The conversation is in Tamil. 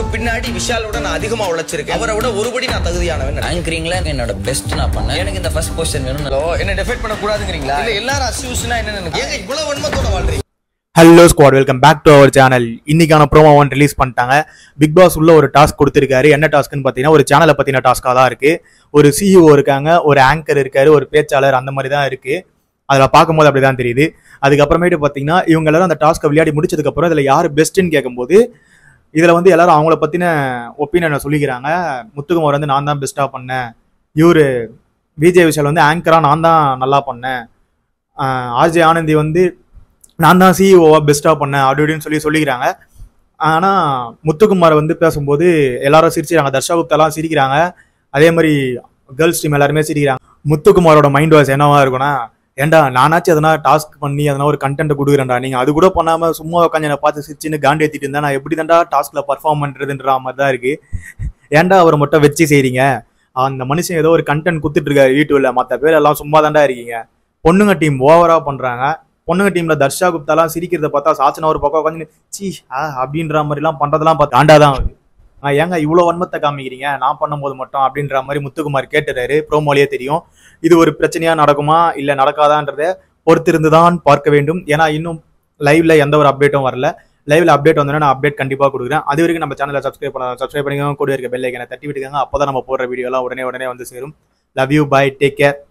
அவருக்கு பின்னாடி விஷாலோட நான் அதிகமா உழைச்சிருக்கேன் அவரை விட ஒருபடி நான் தகுதியானவன் நினைக்கிறீங்களா என்னோட பெஸ்ட் நான் பண்ணேன் எனக்கு இந்த ஃபர்ஸ்ட் கொஸ்டின் வேணும் என்ன டெஃபெக்ட் பண்ண கூடாதுங்கிறீங்களா இல்ல எல்லாரும் அசியூஸ்னா என்னன்னு ஏங்க இவ்வளவு வன்மத்தோட வாழ்றீங்க hello squad welcome back to our channel இன்னைக்கான ப்ரோமோ ஒன் ரிலீஸ் பண்ணிட்டாங்க பிக் பாஸ் உள்ள ஒரு டாஸ்க் கொடுத்துருக்காரு என்ன டாஸ்க்னு பார்த்தீங்கன்னா ஒரு சேனலை பற்றின டாஸ்க்காக தான் இருக்குது ஒரு சிஇஓ e இருக்காங்க ஒரு ஆங்கர் இருக்காரு ஒரு பேச்சாளர் அந்த மாதிரி தான் இருக்குது அதில் பார்க்கும்போது அப்படி தான் தெரியுது அதுக்கப்புறமேட்டு பார்த்தீங்கன்னா இவங்க எல்லாரும் அந்த டாஸ்க்கை விளையாடி முடிச்சதுக்கப்புறம் இதில் யார் பெஸ்ட்டுன்னு கேட்கும்போது இதில் வந்து எல்லாரும் அவங்கள பற்றின ஒப்பீனியனை சொல்லிக்கிறாங்க முத்துக்குமார் வந்து நான் தான் பெஸ்ட்டாக பண்ணேன் இவரு விஜய் விஷால் வந்து ஆங்கராக நான் தான் நல்லா பண்ணேன் ஆர்ஜே ஆனந்தி வந்து நான் தான் சிஇஓவாக e பெஸ்ட்டாக பண்ணேன் அப்படி அப்படின்னு சொல்லி சொல்லிக்கிறாங்க ஆனால் முத்துக்குமார் வந்து பேசும்போது எல்லாரும் சிரிச்சிறாங்க தர்ஷா குப்தாலாம் சிரிக்கிறாங்க அதே மாதிரி கேர்ள்ஸ் டீம் எல்லாருமே சிரிக்கிறாங்க முத்துக்குமாரோட மைண்ட் வாய்ஸ் என்னவா இருக்குன்னா ஏண்டா நானாச்சும் எதனா டாஸ்க் பண்ணி எதனா ஒரு கண்டென்ட் கொடுக்குறேன்டா நீங்கள் அது கூட பண்ணாமல் சும்மா உட்காந்து என்னை பார்த்து சிரிச்சுன்னு காண்டி ஏற்றிட்டு இருந்தா நான் எப்படி தான்டா டாஸ்கில் பர்ஃபார்ம் பண்ணுறதுன்ற மாதிரி தான் இருக்குது ஏன்டா அவரை மட்டும் வச்சு செய்கிறீங்க அந்த மனுஷன் ஏதோ ஒரு கண்டென்ட் கொடுத்துட்டு இருக்காரு வீட்டுல மற்ற பேர் எல்லாம் சும்மா தாண்டா இருக்கீங்க பொண்ணுங்க டீம் ஓவராக பண்ணுறாங்க பொண்ணுங்க டீம்ல தர்ஷா குப்தாலாம் சிரிக்கிறத பார்த்தா சாச்சனா ஒரு பக்கம் உட்காந்து சீ அப்படின்ற மாதிரிலாம் பண்ணுறதெல்லாம் பார்த்து ஆண்டாதான் ஏங்க இவ்வளோ வன்மத்தை காமிக்கிறீங்க நான் பண்ணும்போது மட்டும் அப்படின்ற மாதிரி முத்துக்குமார் கேட்டுறாரு ப்ரோமோலேயே தெரியும் இது ஒரு பிரச்சனையாக நடக்குமா இல்லை நடக்காதான்றத பொறுத்திருந்து தான் பார்க்க வேண்டும் ஏன்னா இன்னும் லைவ்ல எந்த ஒரு அப்டேட்டும் வரல லைவ்ல அப்டேட் வந்தோன்னா நான் அப்டேட் கண்டிப்பாக கொடுக்குறேன் அது வரைக்கும் நம்ம சேனலை சப்ஸ்கிரைப் பண்ணலாம் சப்ஸ்கிரைப் பண்ணிக்கோங்க கூட இருக்க பெல்லைக்கனை தட்டி விட்டுக்காங்க அப்போ தான் நம்ம போடுற வீடியோலாம் உடனே உடனே வந்து சேரும் love you bye take care